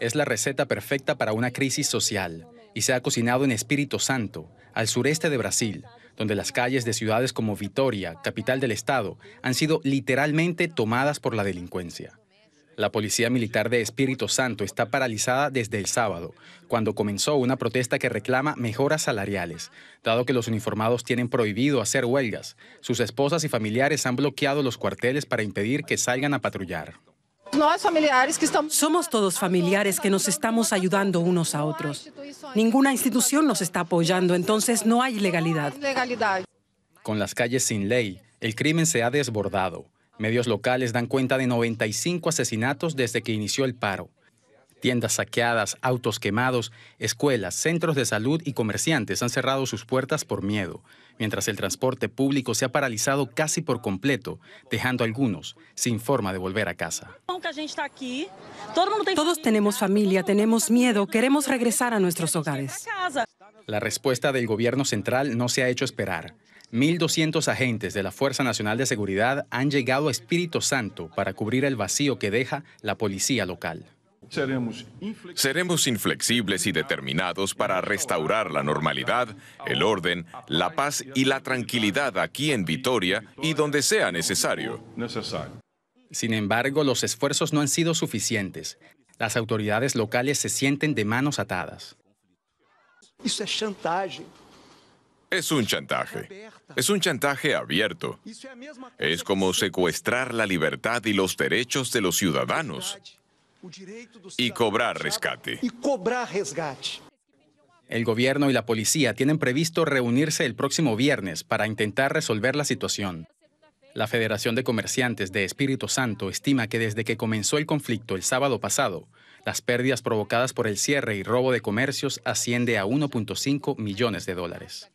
Es la receta perfecta para una crisis social y se ha cocinado en Espíritu Santo, al sureste de Brasil, donde las calles de ciudades como Vitoria, capital del estado, han sido literalmente tomadas por la delincuencia. La policía militar de Espíritu Santo está paralizada desde el sábado, cuando comenzó una protesta que reclama mejoras salariales, dado que los uniformados tienen prohibido hacer huelgas. Sus esposas y familiares han bloqueado los cuarteles para impedir que salgan a patrullar. Somos todos familiares que nos estamos ayudando unos a otros. Ninguna institución nos está apoyando, entonces no hay legalidad. Con las calles sin ley, el crimen se ha desbordado. Medios locales dan cuenta de 95 asesinatos desde que inició el paro. Tiendas saqueadas, autos quemados, escuelas, centros de salud y comerciantes han cerrado sus puertas por miedo, mientras el transporte público se ha paralizado casi por completo, dejando a algunos sin forma de volver a casa. Todos tenemos familia, tenemos miedo, queremos regresar a nuestros hogares. La respuesta del gobierno central no se ha hecho esperar. 1.200 agentes de la Fuerza Nacional de Seguridad han llegado a Espíritu Santo para cubrir el vacío que deja la policía local. Seremos inflexibles y determinados para restaurar la normalidad, el orden, la paz y la tranquilidad aquí en Vitoria y donde sea necesario. Sin embargo, los esfuerzos no han sido suficientes. Las autoridades locales se sienten de manos atadas. Es un chantaje. Es un chantaje abierto. Es como secuestrar la libertad y los derechos de los ciudadanos y cobrar rescate. El gobierno y la policía tienen previsto reunirse el próximo viernes para intentar resolver la situación. La Federación de Comerciantes de Espíritu Santo estima que desde que comenzó el conflicto el sábado pasado, las pérdidas provocadas por el cierre y robo de comercios asciende a 1.5 millones de dólares.